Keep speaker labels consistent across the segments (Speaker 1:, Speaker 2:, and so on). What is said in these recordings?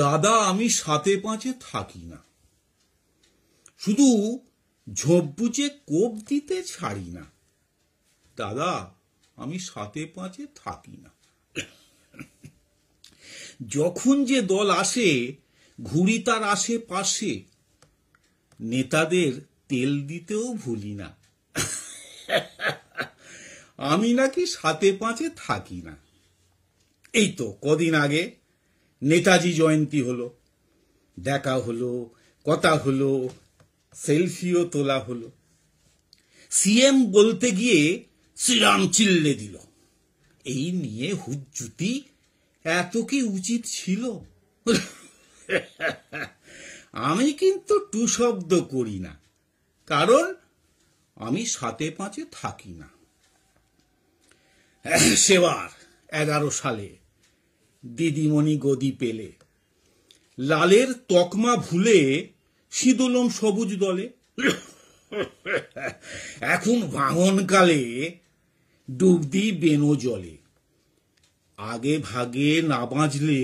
Speaker 1: দাদা আমি সাথে পাঁচে থাকি না শুধু ঝোপুচে কোপ দিতে ছাড়ি না দাদা আমি সাথে পাঁচে থাকি না যখন যে দল আসে ঘুরি তার আশেপাশে নেতাদের তেল দিতেও ভুলি না আমি নাকি সাথে পাঁচে থাকি না এই তো কদিন আগে নেতাজি জয়ন্তী হলো দেখা হলো কথা হলো সেলফিও তোলা হলো সিএম বলতে গিয়ে শ্রীরাম চিল্লে দিল এই নিয়ে হুজ্জুতি এত কি উচিত ছিল আমি কিন্তু টু শব্দ করি না কারণ আমি সাতে পাঁচে থাকি না সেবার এগারো সালে দিদিমণি গদি পেলে লালের তকমা ভুলে শীতলম সবুজ দলে এখন ভাঙনকালে ডুব দি বেনো জলে আগে ভাগে না বাঁচলে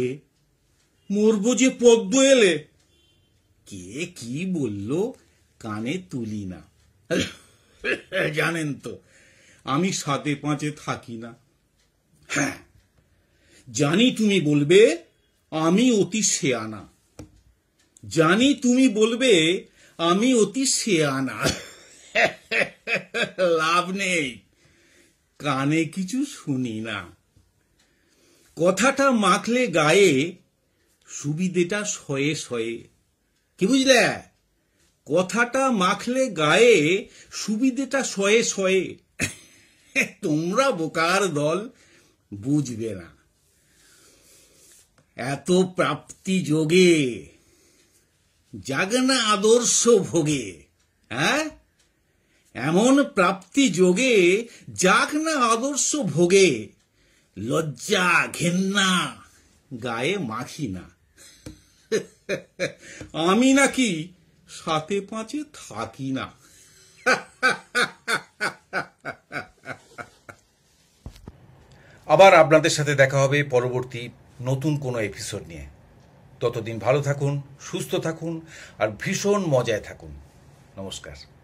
Speaker 1: মরব যে পদ্ম এলে কে কি বলল কানে তুলি না জানেন তো আমি সাথে পাঁচে থাকি না হ্যাঁ জানি তুমি বলবে আমি অতি সেয়ানা জানি তুমি বলবে আমি অতি সেয়ানা লাভ নেই কানে কিছু শুনি না কথাটা মাখলে গায়ে সুবিধেটা শয়ে শয়ে কি বুঝলে কথাটা মাখলে গায়ে সুবিধেটা শয়ে শয়ে তোমরা বোকার দল বুঝবে না এত প্রাপ্তি যোগে জাগনা আদর্শ ভোগে হ্যাঁ এমন প্রাপ্তি যোগে যাক না আদর্শ ভোগে লজ্জা ঘেন্না গায়ে মাখি না আমি নাকি সাথে পাঁচে থাকি না আবার আপনাদের সাথে দেখা হবে পরবর্তী নতুন কোনো এপিসোড নিয়ে ততদিন ভালো থাকুন সুস্থ থাকুন আর ভীষণ মজায় থাকুন নমস্কার